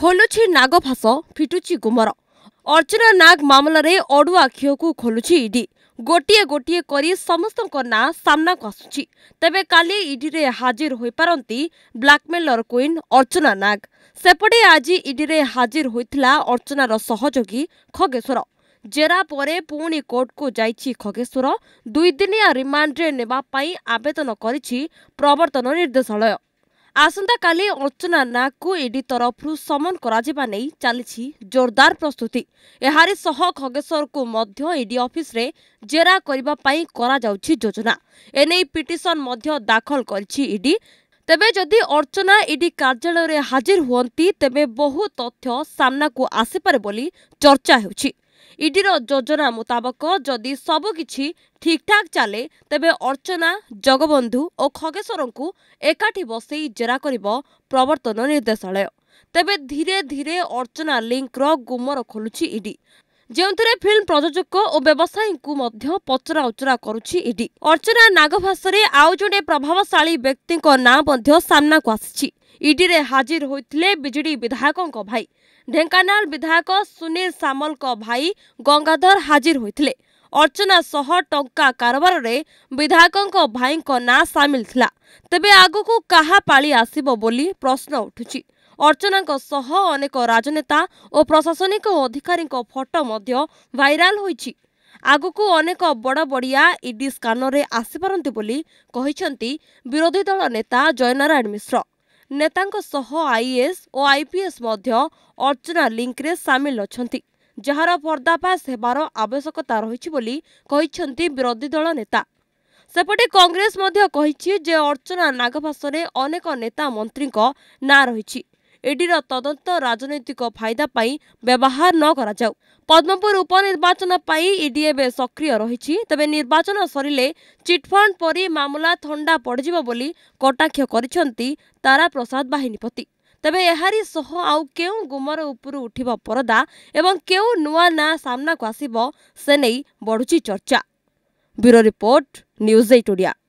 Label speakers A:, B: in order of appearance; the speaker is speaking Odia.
A: ଖୋଲୁଛି ନାଗଫାସ ଫିଟୁଛି ଗୁମର ଅର୍ଚ୍ଚନା ନାଗ ମାମଲାରେ ଅଡ଼ୁଆ ଆଖିକୁ ଖୋଲୁଛି ଇଡି ଗୋଟିଏ ଗୋଟିଏ କରି ସମସ୍ତଙ୍କ ନାଁ ସାମ୍ନାକୁ ଆସୁଛି ତେବେ କାଲି ଇଡିରେ ହାଜିର ହୋଇପାରନ୍ତି ବ୍ଲାକମେଲର କୁଇନ୍ ଅର୍ଚ୍ଚନା ନାଗ ସେପଟେ ଆଜି ଇଡିରେ ହାଜିର ହୋଇଥିଲା ଅର୍ଚ୍ଚନାର ସହଯୋଗୀ ଖଗେଶ୍ୱର ଜେରା ପରେ ପୁଣି କୋର୍ଟକୁ ଯାଇଛି ଖଗେଶ୍ୱର ଦୁଇଦିନିଆ ରିମାଣ୍ଡରେ ନେବା ପାଇଁ ଆବେଦନ କରିଛି ପ୍ରବର୍ତ୍ତନ ନିର୍ଦ୍ଦେଶାଳୟ ଆସନ୍ତାକାଲି ଅର୍ଚ୍ଚନା ନାଗକୁ ଇଡି ତରଫରୁ ସମନ କରାଯିବା ନେଇ ଚାଲିଛି ଜୋରଦାର ପ୍ରସ୍ତୁତି ଏହାରି ସହ ଖଗେଶ୍ୱରକୁ ମଧ୍ୟ ଇଡି ଅଫିସରେ ଜେରା କରିବା ପାଇଁ କରାଯାଉଛି ଯୋଜନା ଏନେଇ ପିଟିସନ୍ ମଧ୍ୟ ଦାଖଲ କରିଛି ଇଡି ତେବେ ଯଦି ଅର୍ଚ୍ଚନା ଇଡି କାର୍ଯ୍ୟାଳୟରେ ହାଜିର ହୁଅନ୍ତି ତେବେ ବହୁ ତଥ୍ୟ ସାମ୍ନାକୁ ଆସିପାରେ ବୋଲି ଚର୍ଚ୍ଚା ହେଉଛି ଇଡିର ଯୋଜନା ମୁତାବକ ଯଦି ସବୁକିଛି ଠିକ୍ଠାକ୍ ଚାଲେ ତେବେ ଅର୍ଚ୍ଚନା ଜଗବନ୍ଧୁ ଓ ଖଗେଶ୍ୱରଙ୍କୁ ଏକାଠି ବସେଇ ଜେରା କରିବ ପ୍ରବର୍ତ୍ତନ ନିର୍ଦ୍ଦେଶାଳୟ ତେବେ ଧୀରେ ଧୀରେ ଅର୍ଚ୍ଚନା ଲିଙ୍କର ଗୁମର ଖୋଲୁଛି ଇଡି ଯେଉଁଥିରେ ଫିଲ୍ମ ପ୍ରଯୋଜକ ଓ ବ୍ୟବସାୟୀଙ୍କୁ ମଧ୍ୟ ପଚରାଉଚରା କରୁଛି ଇଡି ଅର୍ଚ୍ଚନା ନାଗଭାସରେ ଆଉ ଜଣେ ପ୍ରଭାବଶାଳୀ ବ୍ୟକ୍ତିଙ୍କ ନାଁ ମଧ୍ୟ ସାମ୍ନାକୁ ଆସିଛି ଇଡିରେ ହାଜିର ହୋଇଥିଲେ ବିଜେଡି ବିଧାୟକଙ୍କ ଭାଇ ଢେଙ୍କାନାଳ ବିଧାୟକ ସୁନୀଲ ସାମଲଙ୍କ ଭାଇ ଗଙ୍ଗାଧର ହାଜିର ହୋଇଥିଲେ ଅର୍ଚ୍ଚନା ସହ ଟଙ୍କା କାରବାରରେ ବିଧାୟକଙ୍କ ଭାଇଙ୍କ ନାଁ ସାମିଲ ଥିଲା ତେବେ ଆଗକୁ କାହା ପାଳି ଆସିବ ବୋଲି ପ୍ରଶ୍ନ ଉଠୁଛି ଅର୍ଚ୍ଚନାଙ୍କ ସହ ଅନେକ ରାଜନେତା ଓ ପ୍ରଶାସନିକ ଅଧିକାରୀଙ୍କ ଫଟୋ ମଧ୍ୟ ଭାଇରାଲ ହୋଇଛି ଆଗକୁ ଅନେକ ବଡ଼ ବଡ଼ିଆ ଇଡି ସ୍କାନରରେ ଆସିପାରନ୍ତି ବୋଲି କହିଛନ୍ତି ବିରୋଧୀ ଦଳ ନେତା ଜୟନାରାୟଣ ମିଶ୍ର ନେତାଙ୍କ ସହ ଆଇଏଏସ୍ ଓ ଆଇପିଏସ୍ ମଧ୍ୟ ଅର୍ଚ୍ଚନା ଲିଙ୍କ୍ରେ ସାମିଲ ଅଛନ୍ତି ଯାହାର ପର୍ଦ୍ଦାଫାସ୍ ହେବାର ଆବଶ୍ୟକତା ରହିଛି ବୋଲି କହିଛନ୍ତି ବିରୋଧୀ ଦଳ ନେତା ସେପଟେ କଂଗ୍ରେସ ମଧ୍ୟ କହିଛି ଯେ ଅର୍ଚ୍ଚନା ନାଗଭାସରେ ଅନେକ ନେତା ମନ୍ତ୍ରୀଙ୍କ ନାଁ ରହିଛି ଇଡିର ତଦନ୍ତ ରାଜନୈତିକ ଫାଇଦା ପାଇଁ ବ୍ୟବହାର ନ କରାଯାଉ ପଦ୍ମପୁର ଉପନିର୍ବାଚନ ପାଇଁ ଇଡି ଏବେ ସକ୍ରିୟ ରହିଛି ତେବେ ନିର୍ବାଚନ ସରିଲେ ଚିଟ୍ଫଣ୍ଡ ପରି ମାମଲା ଥଣ୍ଡା ପଡ଼ିଯିବ ବୋଲି କଟାକ୍ଷ କରିଛନ୍ତି ତାରାପ୍ରସାଦ ବାହିନୀପତି ତେବେ ଏହାରି ସହ ଆଉ କେଉଁ ଗୁମର ଉପରୁ ଉଠିବ ପରଦା ଏବଂ କେଉଁ ନୂଆ ନାଁ ସାମ୍ନାକୁ ଆସିବ ସେ ନେଇ ବଢ଼ୁଛି ଚର୍ଚ୍ଚା bureau report news eight Odia